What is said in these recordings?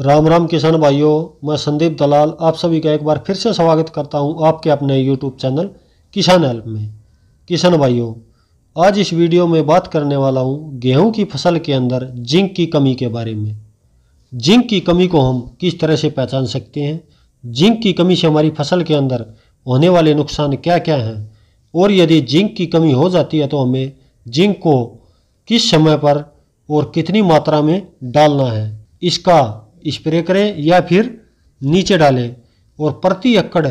राम राम किसान भाइयों मैं संदीप दलाल आप सभी का एक बार फिर से स्वागत करता हूं आपके अपने यूट्यूब चैनल किसान हेल्प में किसान भाइयों आज इस वीडियो में बात करने वाला हूं गेहूं की फसल के अंदर जिंक की कमी के बारे में जिंक की कमी को हम किस तरह से पहचान सकते हैं जिंक की कमी से हमारी फसल के अंदर होने वाले नुकसान क्या क्या हैं और यदि जिंक की कमी हो जाती है तो हमें जिंक को किस समय पर और कितनी मात्रा में डालना है इसका स्प्रे करें या फिर नीचे डालें और प्रति एकड़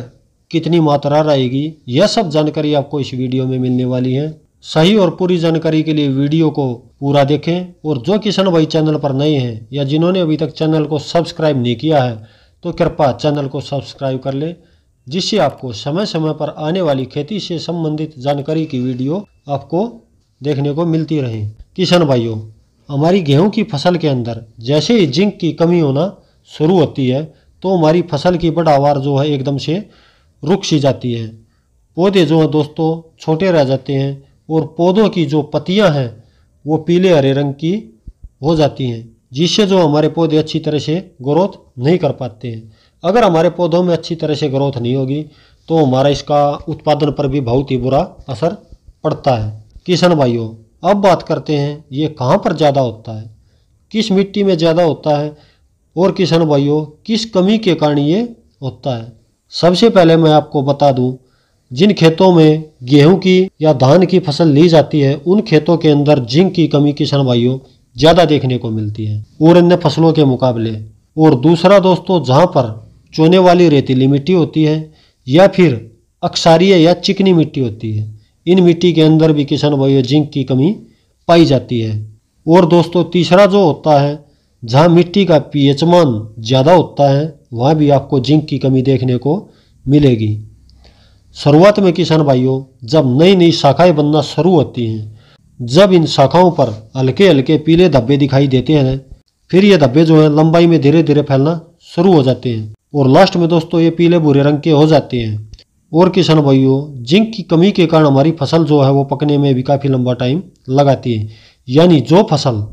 कितनी मात्रा रहेगी यह सब जानकारी आपको इस वीडियो में मिलने वाली है सही और पूरी जानकारी के लिए वीडियो को पूरा देखें और जो किसान भाई चैनल पर नए हैं या जिन्होंने अभी तक चैनल को सब्सक्राइब नहीं किया है तो कृपा चैनल को सब्सक्राइब कर लें जिससे आपको समय समय पर आने वाली खेती से संबंधित जानकारी की वीडियो आपको देखने को मिलती रहे किसान भाइयों हमारी गेहूं की फसल के अंदर जैसे ही जिंक की कमी होना शुरू होती है तो हमारी फसल की बढ़ावार जो है एकदम से रुक सी जाती है पौधे जो हैं दोस्तों छोटे रह जाते हैं और पौधों की जो पत्तियां हैं वो पीले हरे रंग की हो जाती हैं जिससे जो हमारे पौधे अच्छी तरह से ग्रोथ नहीं कर पाते हैं अगर हमारे पौधों में अच्छी तरह से ग्रोथ नहीं होगी तो हमारा इसका उत्पादन पर भी बहुत ही बुरा असर पड़ता है किसान भाइयों अब बात करते हैं ये कहाँ पर ज़्यादा होता है किस मिट्टी में ज़्यादा होता है और किसान भाइयों किस कमी के कारण ये होता है सबसे पहले मैं आपको बता दूं जिन खेतों में गेहूं की या धान की फसल ली जाती है उन खेतों के अंदर जिंक की कमी किसान भाइयों ज़्यादा देखने को मिलती है और अन्य फसलों के मुकाबले और दूसरा दोस्तों जहाँ पर चोने वाली रेतीली मिट्टी होती है या फिर अक्सारीय या चिकनी मिट्टी होती है इन मिट्टी के अंदर भी किसान भाइयों जिंक की कमी पाई जाती है और दोस्तों तीसरा जो होता है जहाँ मिट्टी का पीएच मान ज़्यादा होता है वहाँ भी आपको जिंक की कमी देखने को मिलेगी शुरुआत में किसान भाइयों जब नई नई शाखाएं बनना शुरू होती हैं जब इन शाखाओं पर हल्के हल्के पीले धब्बे दिखाई देते हैं फिर ये धब्बे जो हैं लंबाई में धीरे धीरे फैलना शुरू हो जाते हैं और लास्ट में दोस्तों ये पीले बुरे रंग के हो जाते हैं और किसान भाइयों जिंक की कमी के कारण हमारी फसल जो है वो पकने में भी काफ़ी लंबा टाइम लगाती है यानी जो फसल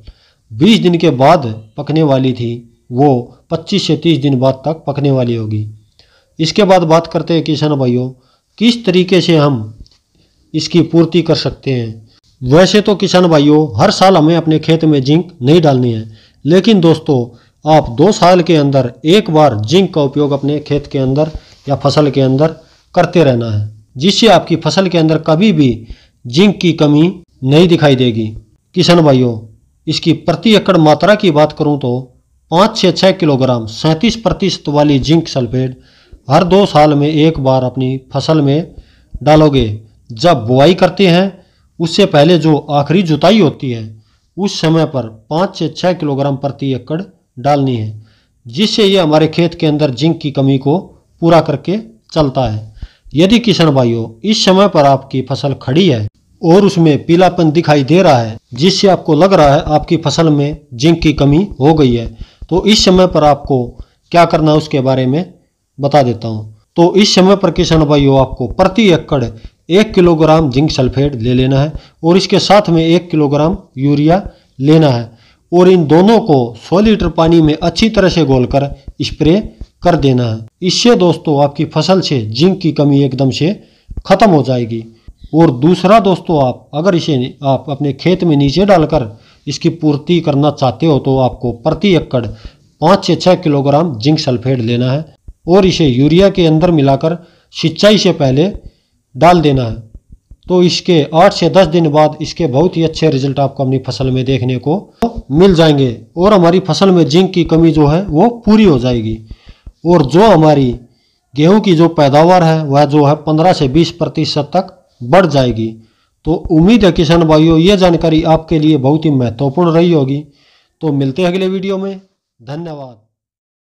20 दिन के बाद पकने वाली थी वो 25 से 30 दिन बाद तक पकने वाली होगी इसके बाद बात करते हैं किसान भाइयों किस तरीके से हम इसकी पूर्ति कर सकते हैं वैसे तो किसान भाइयों हर साल हमें अपने खेत में जिंक नहीं डालनी है लेकिन दोस्तों आप दो साल के अंदर एक बार जिंक का उपयोग अपने खेत के अंदर या फसल के अंदर करते रहना है जिससे आपकी फसल के अंदर कभी भी जिंक की कमी नहीं दिखाई देगी किसान भाइयों इसकी प्रति एकड़ मात्रा की बात करूं तो पाँच से छः किलोग्राम सैंतीस प्रतिशत वाली जिंक सल्फेट हर दो साल में एक बार अपनी फसल में डालोगे जब बुआई करते हैं उससे पहले जो आखिरी जुताई होती है उस समय पर पाँच से छः किलोग्राम प्रति एकड़ डालनी है जिससे ये हमारे खेत के अंदर जिंक की कमी को पूरा करके चलता है यदि किसान भाइयों इस समय पर आपकी फसल खड़ी है और उसमें पीलापन दिखाई दे रहा है जिससे आपको लग रहा है आपकी फसल में जिंक की कमी हो गई है तो इस समय पर आपको क्या करना है उसके बारे में बता देता हूँ तो इस समय पर किसान भाइयों आपको प्रति एकड़ एक किलोग्राम जिंक सल्फेट ले लेना है और इसके साथ में एक किलोग्राम यूरिया लेना है और इन दोनों को 100 लीटर पानी में अच्छी तरह से घोलकर स्प्रे कर देना है इससे दोस्तों आपकी फसल से जिंक की कमी एकदम से ख़त्म हो जाएगी और दूसरा दोस्तों आप अगर इसे आप अपने खेत में नीचे डालकर इसकी पूर्ति करना चाहते हो तो आपको प्रति एकड़ पाँच से छः किलोग्राम जिंक सल्फेट लेना है और इसे यूरिया के अंदर मिलाकर सिंचाई से पहले डाल देना है तो इसके आठ से दस दिन बाद इसके बहुत ही अच्छे रिजल्ट आपको अपनी फसल में देखने को मिल जाएंगे और हमारी फसल में जिंक की कमी जो है वो पूरी हो जाएगी और जो हमारी गेहूं की जो पैदावार है वह जो है 15 से 20 प्रतिशत तक बढ़ जाएगी तो उम्मीद है किसान भाइयों ये जानकारी आपके लिए बहुत ही महत्वपूर्ण रही होगी तो मिलते हैं अगले वीडियो में धन्यवाद